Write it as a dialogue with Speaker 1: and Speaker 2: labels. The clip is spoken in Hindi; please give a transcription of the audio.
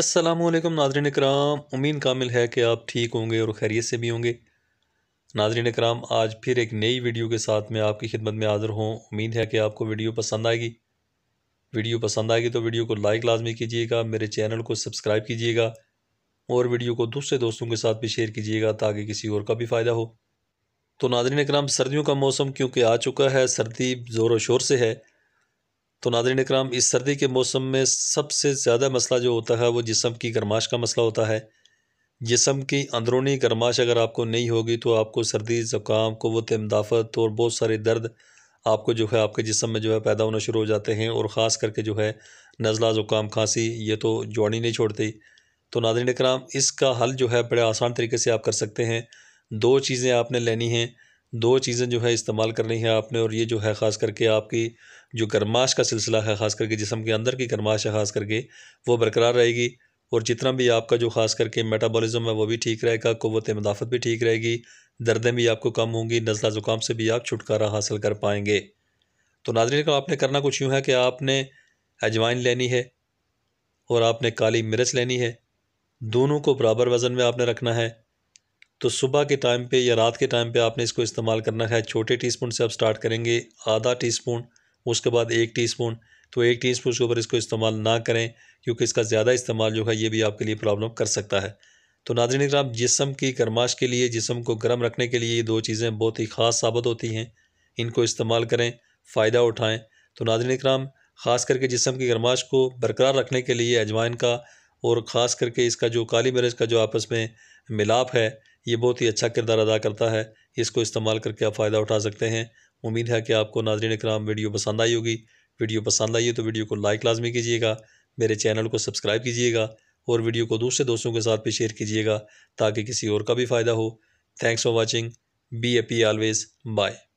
Speaker 1: असलम नाजरन कराम उम्मीद कामिल है कि आप ठीक होंगे और खैरियत से भी होंगे नाजरन कराम आज फिर एक नई वीडियो के साथ मैं आपकी खिदमत में हाज़िर हूँ उम्मीद है कि आपको वीडियो पसंद आएगी वीडियो पसंद आएगी तो वीडियो को लाइक लाजमी कीजिएगा मेरे चैनल को सब्सक्राइब कीजिएगा और वीडियो को दूसरे दोस्तों के साथ भी शेयर कीजिएगा ताकि किसी और का भी फ़ायदा हो तो नाजरन कराम सर्दियों का मौसम क्योंकि आ चुका है सर्दी ज़ोर व शोर से है तो नादरीन इक्राम इस सर्दी के मौसम में सबसे ज़्यादा मसला जो होता है वो जिसम की गर्माश का मसला होता है जिसम की अंदरूनी गर्माश अगर आपको नहीं होगी तो आपको सर्दी ज़ुकाम क़वत मदाफ़त और बहुत सारे दर्द आपको जो है आपके जिसम में जो है पैदा होना शुरू हो जाते हैं और ख़ास करके जो है नज़ला ज़ुकाम खांसी ये तो जोड़ी नहीं छोड़ती तो नादरीन कराम इसका हल जो है बड़े आसान तरीके से आप कर सकते हैं दो चीज़ें आपने लेनी हैं दो चीज़ें जो है इस्तेमाल करनी है आपने और ये जो है ख़ास करके आपकी जो गर्माश का सिलसिला है ख़ास करके जिसम के अंदर की गर्माश है ख़ास करके वो बरकरार रहेगी और जितना भी आपका जो ख़ास करके मेटाबॉलिज्म है वो भी ठीक रहेगा क़वत मदाफ़त भी ठीक रहेगी दर्दें भी आपको कम होंगी नज़ला ज़ुकाम से भी आप छुटकारा हासिल कर पाएंगे तो नाजरीन का आपने करना कुछ यूँ है कि आपने अजवाइन लेनी है और आपने काली मिर्च लेनी है दोनों को बराबर वज़न में आपने रखना है तो सुबह के टाइम पे या रात के टाइम पे आपने इसको इस्तेमाल करना है छोटे टीस्पून से आप स्टार्ट करेंगे आधा टीस्पून उसके बाद एक टीस्पून तो एक टी स्पून के ऊपर इसको इस्तेमाल ना करें क्योंकि इसका ज़्यादा इस्तेमाल जो है ये भी आपके लिए प्रॉब्लम कर सकता है तो नाजरन कराम जिसम की गरमाश के लिए जिसम को गर्म रखने के लिए ये दो चीज़ें बहुत ही ख़ास साबित होती हैं इनको इस्तेमाल करें फ़ायदा उठाएँ तो नाजरन कराम ख़ास करके जिसम की गरमाश को बरकरार रखने के लिए अजवाइन का और ख़ास करके इसका जो काली मिर्च का जो आपस में मिलाप है ये बहुत ही अच्छा किरदार अदा करता है इसको इस्तेमाल करके आप फ़ायदा उठा सकते हैं उम्मीद है कि आपको नाजरन कराम वीडियो पसंद आई होगी वीडियो पसंद आई हो तो वीडियो को लाइक लाजमी कीजिएगा मेरे चैनल को सब्सक्राइब कीजिएगा और वीडियो को दूसरे दोस्तों के साथ भी शेयर कीजिएगा ताकि किसी और का भी फ़ायदा हो thanks for watching B A P always bye